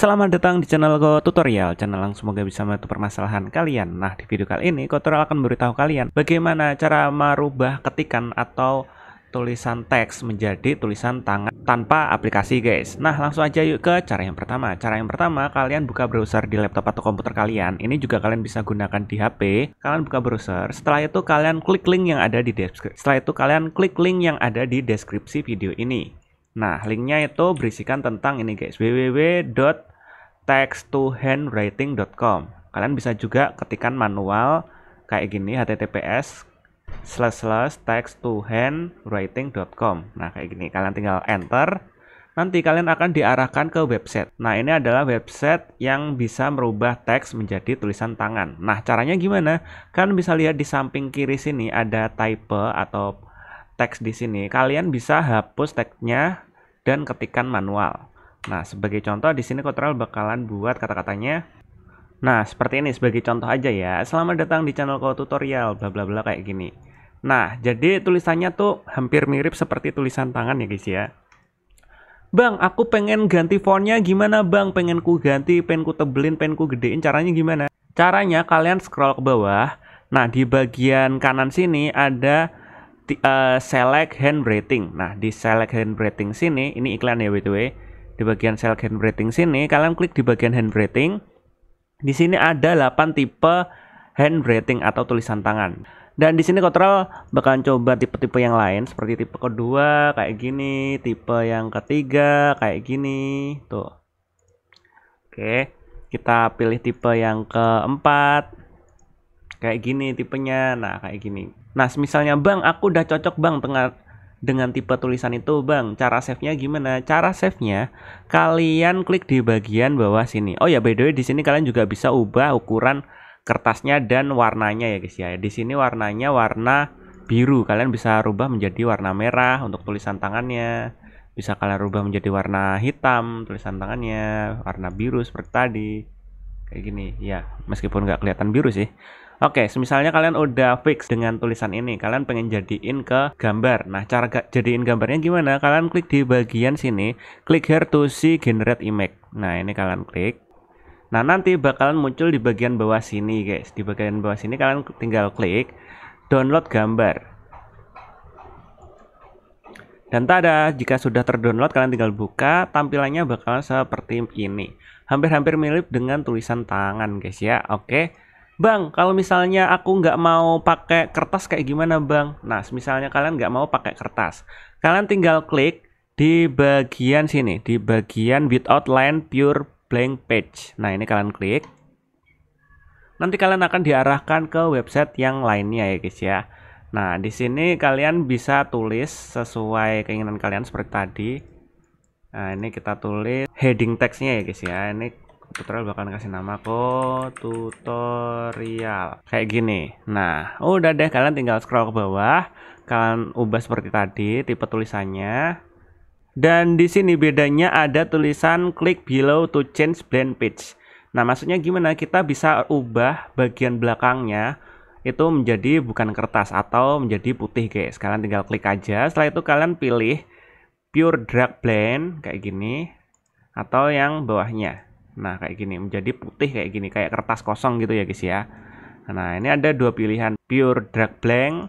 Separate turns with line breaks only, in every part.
Selamat datang di channel Go Tutorial, channel yang semoga bisa membantu permasalahan kalian. Nah, di video kali ini, Go Tutorial akan memberitahu kalian bagaimana cara merubah ketikan atau tulisan teks menjadi tulisan tangan tanpa aplikasi guys Nah langsung aja yuk ke cara yang pertama Cara yang pertama kalian buka browser di laptop atau komputer kalian Ini juga kalian bisa gunakan di HP Kalian buka browser Setelah itu kalian klik link yang ada di deskripsi Setelah itu kalian klik link yang ada di deskripsi video ini Nah linknya itu berisikan tentang ini guys www text-to-handwriting.com. Kalian bisa juga ketikan manual kayak gini https slash slash text-to-handwriting.com. Nah kayak gini kalian tinggal enter. Nanti kalian akan diarahkan ke website. Nah ini adalah website yang bisa merubah teks menjadi tulisan tangan. Nah caranya gimana? Kalian bisa lihat di samping kiri sini ada type atau teks di sini. Kalian bisa hapus teksnya dan ketikan manual. Nah, sebagai contoh di sini Kotral bakalan buat kata-katanya. Nah, seperti ini sebagai contoh aja ya. Selamat datang di channel Kau Tutorial, bla bla bla kayak gini. Nah, jadi tulisannya tuh hampir mirip seperti tulisan tangan ya guys ya. Bang, aku pengen ganti fontnya gimana bang? Pengen ku ganti, pengen ku tebelin, pengen ku gedein, caranya gimana? Caranya kalian scroll ke bawah. Nah, di bagian kanan sini ada uh, select handwriting. Nah, di select handwriting sini, ini iklan ya btw. the di bagian sel handwriting sini kalian klik di bagian handwriting di sini ada 8 tipe handwriting atau tulisan tangan dan di sini kontrol bakalan coba tipe-tipe yang lain seperti tipe kedua kayak gini, tipe yang ketiga kayak gini, tuh. Oke, kita pilih tipe yang keempat kayak gini tipenya. Nah, kayak gini. Nah, misalnya Bang, aku udah cocok Bang tengah dengan tipe tulisan itu bang cara save-nya gimana cara save-nya kalian klik di bagian bawah sini oh ya by the way di sini kalian juga bisa ubah ukuran kertasnya dan warnanya ya guys ya di sini warnanya warna biru kalian bisa rubah menjadi warna merah untuk tulisan tangannya bisa kalian rubah menjadi warna hitam tulisan tangannya warna biru seperti tadi kayak gini ya meskipun nggak kelihatan biru sih Oke, misalnya kalian udah fix dengan tulisan ini, kalian pengen jadiin ke gambar. Nah, cara jadiin gambarnya gimana? Kalian klik di bagian sini, klik here to see generate image. Nah, ini kalian klik. Nah, nanti bakalan muncul di bagian bawah sini, guys. Di bagian bawah sini kalian tinggal klik download gambar. Dan tada, jika sudah terdownload kalian tinggal buka, tampilannya bakalan seperti ini. Hampir-hampir mirip dengan tulisan tangan guys ya. Oke. Bang, kalau misalnya aku nggak mau pakai kertas kayak gimana bang? Nah, misalnya kalian nggak mau pakai kertas, kalian tinggal klik di bagian sini, di bagian without outline pure blank page. Nah, ini kalian klik. Nanti kalian akan diarahkan ke website yang lainnya ya guys ya. Nah, di sini kalian bisa tulis sesuai keinginan kalian seperti tadi. Nah, ini kita tulis heading teksnya ya guys ya. Ini tutorial bakalan kasih nama kok tutorial kayak gini nah udah deh kalian tinggal scroll ke bawah kalian ubah seperti tadi tipe tulisannya dan di sini bedanya ada tulisan klik below to change blend page nah maksudnya gimana kita bisa ubah bagian belakangnya itu menjadi bukan kertas atau menjadi putih guys kalian tinggal klik aja setelah itu kalian pilih pure drag blend kayak gini atau yang bawahnya Nah, kayak gini menjadi putih kayak gini, kayak kertas kosong gitu ya, guys ya. Nah, ini ada dua pilihan, pure drag blank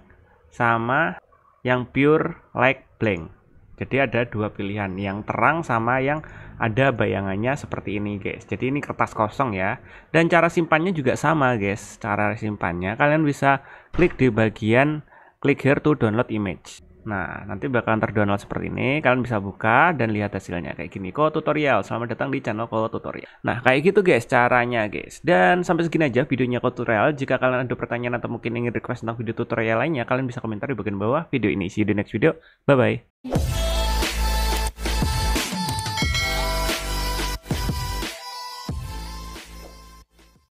sama yang pure light blank. Jadi ada dua pilihan, yang terang sama yang ada bayangannya seperti ini guys. Jadi ini kertas kosong ya. Dan cara simpannya juga sama guys. Cara simpannya kalian bisa klik di bagian klik here to download image. Nah, nanti bakalan terdownload seperti ini. Kalian bisa buka dan lihat hasilnya kayak gini. Ko tutorial. Selamat datang di channel Ko tutorial. Nah, kayak gitu guys caranya guys. Dan sampai segini aja videonya Ko tutorial. Jika kalian ada pertanyaan atau mungkin ingin request tentang video tutorial lainnya, kalian bisa komentar di bagian bawah video ini. See you di next video. Bye bye.